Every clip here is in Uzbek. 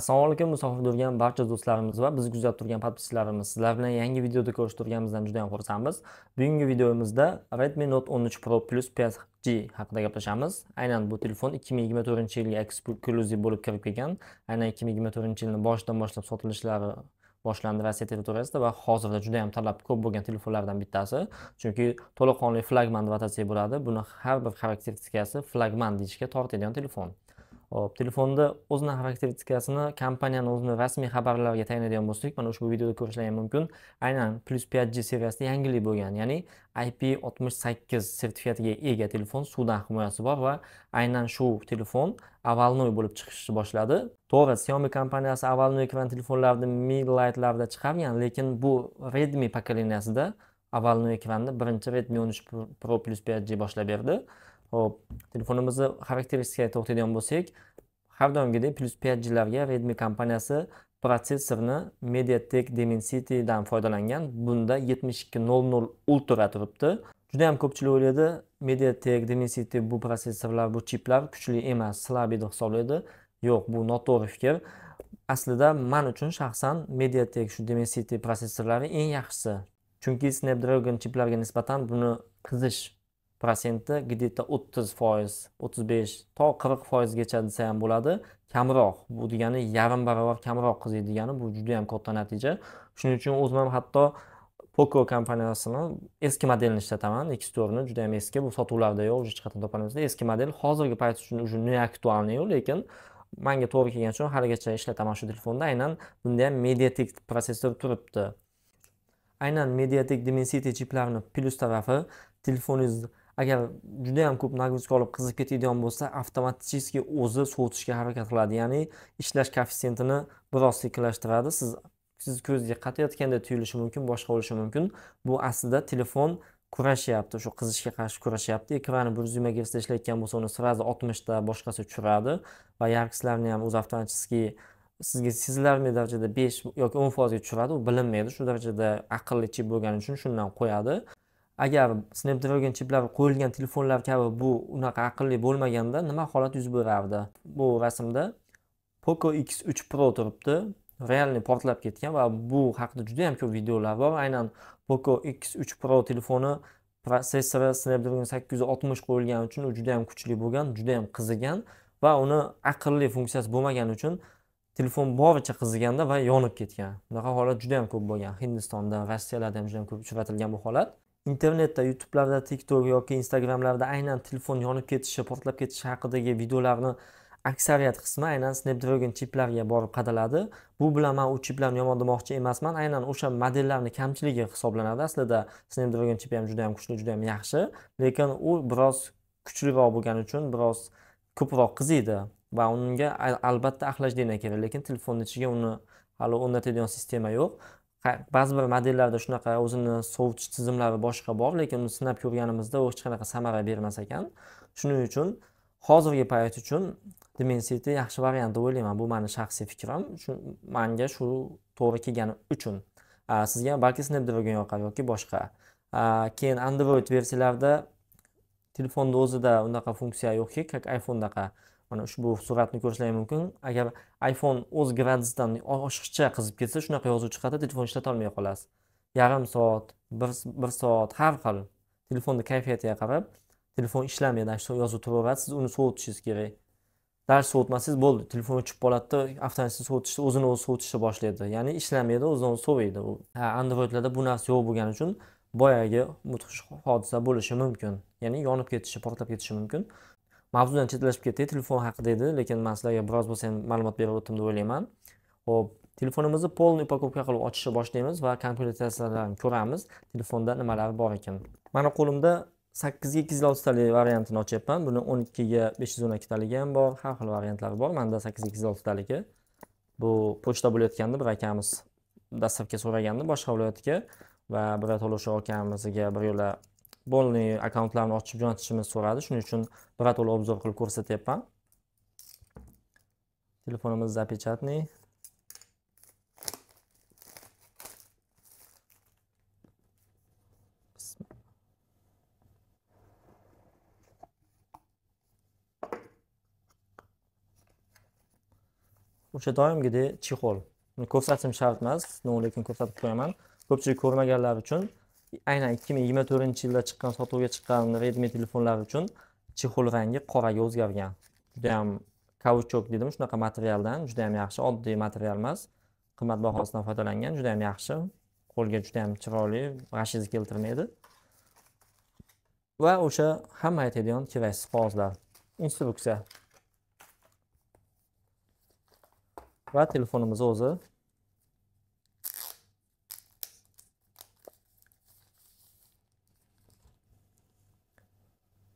assalomu alaykum musofir turgan barcha do'stlarimiz va bizni kuzatib turgan podpischilarimiz sizlar bilan yangi videoda ko'rishib turganimizdan juda ham xursandmiz bugungi videomizda redmi note 13 pro plus 5g haqida gaplashamiz aynan bu telefon 2024 yilga eksklyuziv bo'lib kirib kelgan aynan 2024 yilni boshidan boshlab sotilishlari boshlandi rossiya territoriyasida va hozirda juda yam talab ko'p bo'lgan telefonlardan bittasi chunki to'laqonli flagman deb atasak bo'ladi buni har bir xarakteristikasi flagman deyishga tortadigan telefon Hop, telefonda o'zini xarakteristikasini kompaniyani o'zini rasmiy xabarlariga tayanadigan bo'lsak, mana ushbu videoda ko'rishlaringiz mumkin. Aynan plus 5G seriyasida yangilik bo'lgan, ya'ni IP68 sertifikatiga ega telefon suvdan himoyasi bor va aynan shu telefon avalnoy bo'lib chiqishni boshladi. To'g'ri, Xiaomi kompaniyasi avalnoy ekran telefonlarni Mi lite chiqargan, lekin bu Redmi pokoleniyasida avalnoy ekranni birinchi Redmi 13 Pro plus 5G boshlab berdi. ho'p telefonimizni xarakteristikaga to'xtaydigan bo'lsak har doimgidek plyus plyusjlarga redmi kompaniyasi protsessorni mediatek dimensitydan foydalangan bunda yetmish ikki nol nol ultra turibdi juda yam ko'pchilik o'ylaydi mediatek dimensity bu protsessorlar bu chiplar kuchli emas slabiy deb hisoblaydi yo'q bu noto'g'ri fikr aslida man uchun shaxsan mediatek shu dimensity protsessorlari eng yaxshisi chunki snapdragon chiplarga nisbatan buni qizish protsenti где-то o'ttiz foiz o'ttiz besh to qirq foizgacha desa ham bo'ladi kamroq bu degani yarim barobar kamroq qiziydi degani bu juda yam katta natija shuning uchun o'zim ham hatto poco kompaniyasini eski modelini ishlataman x to'rtni juda yam eski bu sotuvlarda yo'q hech qayerdan topolmaysiz eski model hozirgi payt uchun уже не актуальныyu lekin manga to'g'ri kelgani uchun haligacha ishlataman shu telefonda aynan bunda ham mediatek protsessor turibdi aynan mediatek dimensity chiplarini plyus tarafi telefoningiz agar juda ham ko'p nagruzka olib qizib ketadigan bo'lsa avtomatichески o'zi sovutishga harakat qiladi ya'ni ishlash koeffitsientini biroz sekinlashtiradi siz siz ko'zga qatayotganday tuyulishi mumkin boshqa bo'lishi mumkin bu aslida telefon kurashyapti o'sha qizishga qarshi kurashyapti ekrani bir yuz yigirma gersda ishlayotgan bo'lsa uni сразу oltmishda boshqasi tushiradi va yarkislarni ham o'zi avtomatichески sizga sezilarli darajada besh yoki o'n foizga tushiradi u bilinmaydi shu darajada aqlli chip bo'lgani uchun shundan qo'yadi agar snapdragon chiplari qo'yilgan telefonlar kabi bu unaqa aqlli bo'lmaganda nima holat yuz berardi bu rasmda poco x3 pro turibdi realni portlab ketgan va bu haqida juda yam ko'p videolar bor aynan poco x3 pro telefoni protsessori snapdragon 860 qo'yilgani uchun u juda yam kuchli bo'lgan juda yam qizigan va uni aqlli funksiyasi bo'lmagani uchun telefon boricha qiziganda va yonib ketgan bunaqa holat juda yam ko'p bo'lgan hindistonda rossiyalarda ham juda ham ko'p uchratilgan bu holat internetda youtubelarda tiktok yoki instagramlarda aynan telefon yonib ketishi portlab ketishi haqidagi videolarni aksariyat qismi aynan snapdragon chiplarga borib qadaladi bu bilan man u chiplarni yomon demoqchi emasman aynan o'sha modellarni kamchiligi hisoblanadi aslida snapdragon chipi ham juda kuchli juda yam yaxshi lekin u biroz kuchliroq bo'lgani uchun biroz ko'proq qiziydi va unga albatta axlash dna kerak lekin telefonni ichiga uni hali o'rnatadigan sistema yo'q ba'zi bir modellarda shunaqa o'zini sovutish tizimlari boshqa bor lekin uni sinab ko'rganimizda u hech qanaqa samara bermas ekan shuning uchun hozirgi payt uchun dimensity yaxshi variant deb o'ylayman bu mani shaxsiy fikrim shu manga shu to'g'ri kelgani uchun sizga balki snapdragon yoqar yoki boshqa keyin android versiyalarida telefonda o'zida unaqa funksiya yo'qki как iphonedaqa mana ushbu suratni ko'rishlaring mumkin agar iphone o'z gradusdan oshiqcha qizib ketsa shunaqa yozuv chiqadi telefon ishlatolmay qolasiz yarim soat bir, bir soat har xil telefonni kayfiyatiga qarab telefon ishlamaydi shu yozuv turaveradi siz uni sovutishingiz kerak dars sovutmasangiz bo'ldi telefon o'chib qoladida avtomatik sovutishni o'zini o'zi sovutishni boshlaydi ya'ni ishlamaydi o'zini o'zi soviydi u androidlarda bu narsa yo'q bo'lgani uchun boyagi mudhish hodisa bo'lishi mumkin ya'ni yonib ketishi portlab ketishi mumkin mavzudan chetlashib ketdik telefon haqida edi lekin man sizlarga biroz bo'lsa ham ma'lumot berib o'tdim deb o'ylayman ho'p telefonimizni полный упаковка qilib ochishni boshlaymiz va komplektatsiyalarni ko'ramiz telefonda nimalar bor ekan mana qo'limda sakkizga ikki yuz oltitalik variantini ochyapman buni o'n ikkiga besh yuz o'n ikkitaligi ham bor har xil variantlari bor manda sakkiz ikki yuz oltitaligi bu pochta bo'layotgandi bir akamiz dastlabki so'ragandi boshqa viloyatga va birato'lov akamizga bir yo'la bolniy akkauntlarni ochib jo'natishimizni so'radi shuning uchun birato'la obzor qilib ko'rsatyapman telefonimiz запечатный o'sha doimgidek chexol ko'rsatishim shart emas lekin ko'rsatib qo'yaman ko'pchilik ko'rmaganlar uchun aynan 2024 yilda chiqqan sotuvga chiqqan redmi telefonlar uchun chexol rangi qoraga o'zgargan judayam kauchok dedim shunaqa materialdan judayam yaxshi oddiy material emas qimmat bahosidan foydalangan judayam yaxshi qo'lga judayam chiroyli g'ashingizni keltirmaydi va o'sha hamma aytadigan keraksiz qog'ozlar instruksiya va telefonimizni o'zi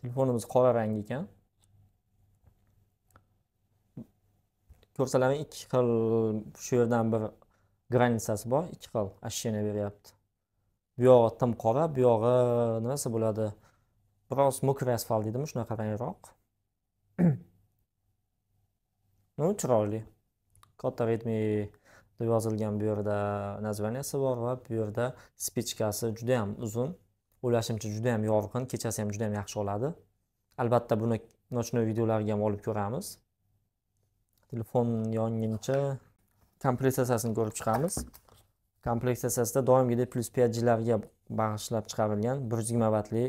telefonimiz qora rang ekan ko'rsalaring ikki xil shu yerdan bir granitsasi bor ikki xil ashena beryapti bu yog'i tim qora bu yog'i desa bo'ladi biroz mokra asfalt deydimi shunaqa rangroq ну chiroyli katta redmi deb yozilgan bu yerda названиясi bor va bu yerda spechkasi ham uzun o'ylashimcha juda ham yorqin kechasi ham juda ham yaxshi oladi albatta buni nochnoy videolariga ham olib ko'ramiz telefon yonguncha komplektatsiyasini ko'rib chiqamiz komplektatsiyasida doimgidek plyus piyajilarga bag'ishlab chiqarilgan bir yuz yigirma vatli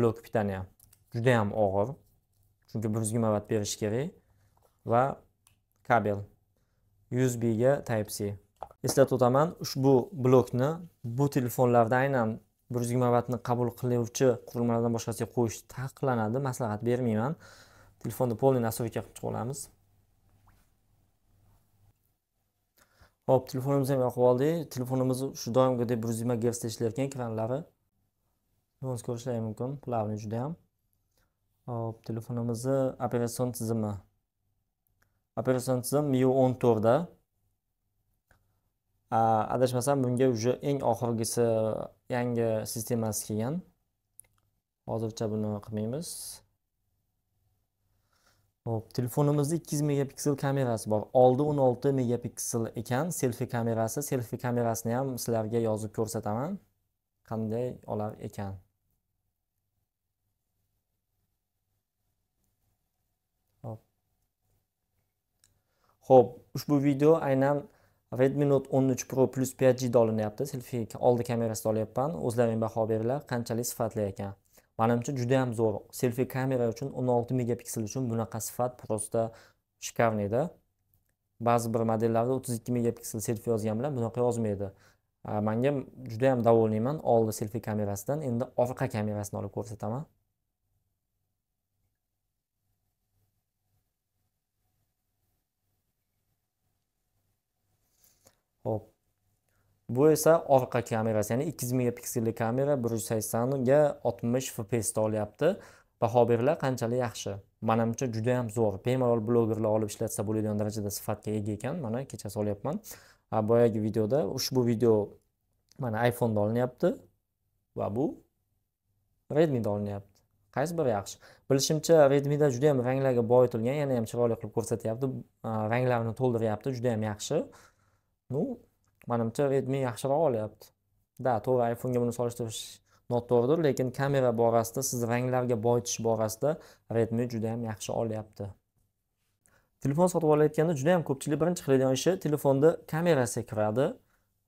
blok pitaniya juda ham og'ir chunki bir yuz yigirma vat berish kerak va kabel usbga type c eslatib o'taman ushbu blokni bu telefonlarda aynan bir yuz yigirma vatni qabul qiluvchi qurilmalardan boshqasiga qo'yish taqiqlanadi maslahat bermayman telefonni полный настройка qilib olamiz ho'p telefonimizni ham yoqib oldik telefonimiz shu doimgidek bir yuz yigirma gersda ishlayotgan ekranlari nuans ko'rishlari mumkin plavni juda ham hop telefonimizni operatsion tizimi operatsion tizim miu o'n to'rtda adashmasam bunga уже eng oxirgisi yangi sistemasi kelgan hozircha buni qilmaymiz ho'p telefonimizda ikki yuz megapiksel kamerasi bor oldi o'n olti megapiksel ekan selfi kamerasi selfi kamerasini ham sizlarga yozib ko'rsataman qanday olar ekan ho'p ushbu video aynan redmi note 13 pro plus 5g da olinyapti selfi oldi kamerasida olyapman o'zlaring baho beringlar qanchalik sifatli ekan manimcha juda yam zo'r selfi kamera uchun 16 megapiksel uchun bunaqa sifat просто shikavniyda ba'zi bir modellarda 32 megapiksel selfi bilan bunaqa yozmaydi manga juda yam довольныйman oldi selfi kamerasidan endi orqa kamerasini olib ko'rsataman bu esa orqa kamerasi ya'ni ikki yuz megapikselli kamera bir yuz saksonga oltmish fpsda olyapti baho berilar qanchalik yaxshi manimcha juda yam zo'r bemalol blogerlar olib ishlatsa bo'ladigan darajada sifatga ega ekan mana kechasi olyapman boyagi videoda ushbu video mana iphoneda olinyapti va bu redmida olinyapti qaysi biri yaxshi bilishimcha redmida juda yam ranglarga boyitilgan yana ham chiroyli qilib ko'rsatyapti ranglarni to'ldiryapti juda yam yaxshi ну manimcha redmi yaxshiroq olyapti да to'g'ri iphonega buni solishtirish noto'g'ridir lekin kamera borasida siz ranglarga boyitish borasida redmi juda yam yaxshi olyapti telefon sotib olayotganda juda yam ko'pchilik birinchi qiladigan ishi telefonda kamerasiga kiradi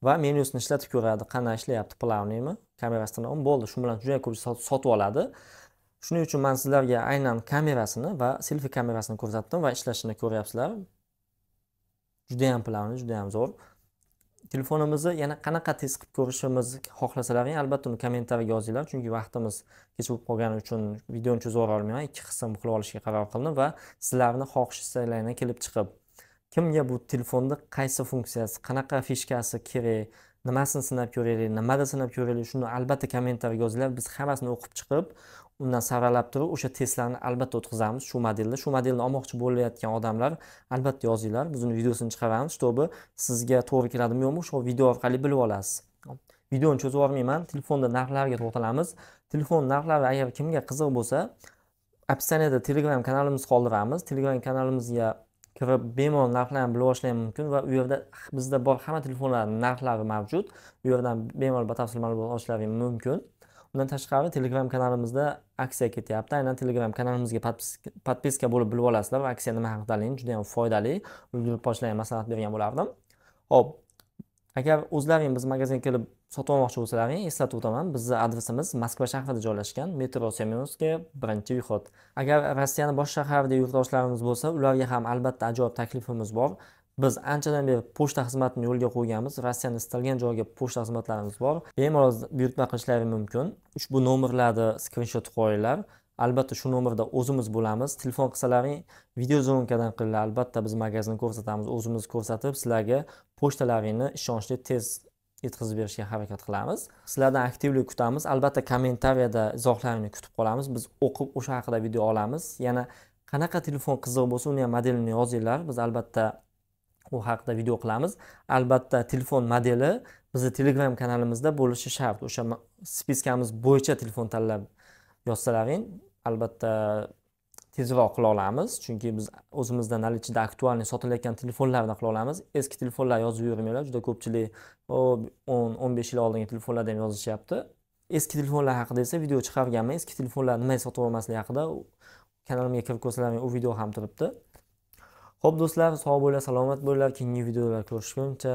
va menyusini ishlatib ko'radi qanday ishlayapti plavniymi kamerasidan bo'ldi shu bilan juda ko'p sotib oladi shuning uchun man sizlarga aynan kamerasini va selfi kamerasini ko'rsatdim va ishlashini ko'ryapsizlar judayam juda judayam zo'r telefonimizni yana qanaqa test qilib xohlasalar ham albatta uni kommentariyga yozinglar chunki vaqtimiz kech bo'lib qolgani uchun videoni cho'zib olmayman ikki qism qilib olishga qaror qildim va sizlarni xohish kelib chiqib kimga bu telefonni qaysi funksiyasi qanaqa fishkasi kerak nimasini sinab ko'raylik nimada sinab ko'raylik shuni albatta kommentariyga yozinglar biz hammasini o'qib chiqib undan saralab turib o'sha testlarni albatta o'tkazamiz shu modelda shu modelni olmoqchi bo'layotgan odamlar albatta yozinglar biz uni videosini chiqaramiz чтобы sizga to'g'ri keladimi yo'qmi shu video orqali bilib olasiz videoni cho'zib yubormayman telefonda narxlarga to'xtalamiz telefon narxlari agar kimga qiziq bo'lsa описанияda telegram kanalimiz qoldiramiz telegram kanalimizga kirib bemalol narxlarni bilib olishlari mumkin va u yerda bizda bor hamma telefonlarni narxlari mavjud u yerdan bemalol batafsil ma'lumot olishlaring mumkin undan tashqari telegram kanalimizda aksiya ketyapti aynan telegram kanalimizga подписка bo'lib bilib olasizlar va aksiya nima haqidaligini juda yam foydali ulgurib boshlagan maslahat bergan bo'lardim ho'p agar o'zlaring biz magazinga kelib sotib olmoqchi bo'lsalaring eslatib o'taman bizni adresimiz moskva shahrida joylashgan metro semenovskiy birinchi vixod agar rossiyani boshqa shaharida yurtdoshlarimiz bo'lsa ularga ham albatta ajoyib taklifimiz bor biz anchadan beri pochta xizmatini yo'lga qo'yganmiz rossiyani istalgan joyiga pochta xizmatlarimiz bor bemalol buyurtma qilishlari mumkin ushbu nomerlarni skrinshot qo'yinglar albatta shu nomerda o'zimiz bo'lamiz telefon qilsalaring video zvonkadan qilinglar albatta biz magazinni ko'rsatamiz o'zimiz ko'rsatib sizlarga pochtalaringni ishonchli tez yetkazib berishga harakat qilamiz sizlardan aktivlik kutamiz albatta kommentariyada izohlaringni kutib qolamiz biz o'qib o'sha haqida video olamiz yana qanaqa telefon qiziq bo'lsa uni ham modelini yozinglar biz albatta u haqida video qilamiz albatta telefon modeli bizni telegram kanalimizda bo'lishi shart o'sha spiskamiz bo'yicha telefon tanlab yozsalaring albatta tezroq qila olamiz chunki biz o'zimizda наличиеda aktualniy sotilayotgan telefonlarni qila olamiz eski telefonlar yozib yurmanglar juda ko'pchilik o'n o'n besh yil oldingi telefonlarda ham yozishyapti eski telefonlar haqida esa video chiqarganman eski telefonlar nimaga sotib olmaslik haqida kanalimga kirib ko'rsalar u video ham turibdi ho'p do'stlar sog' bo'linglar salomat bo'linglar keyingi videolar ko'rishguncha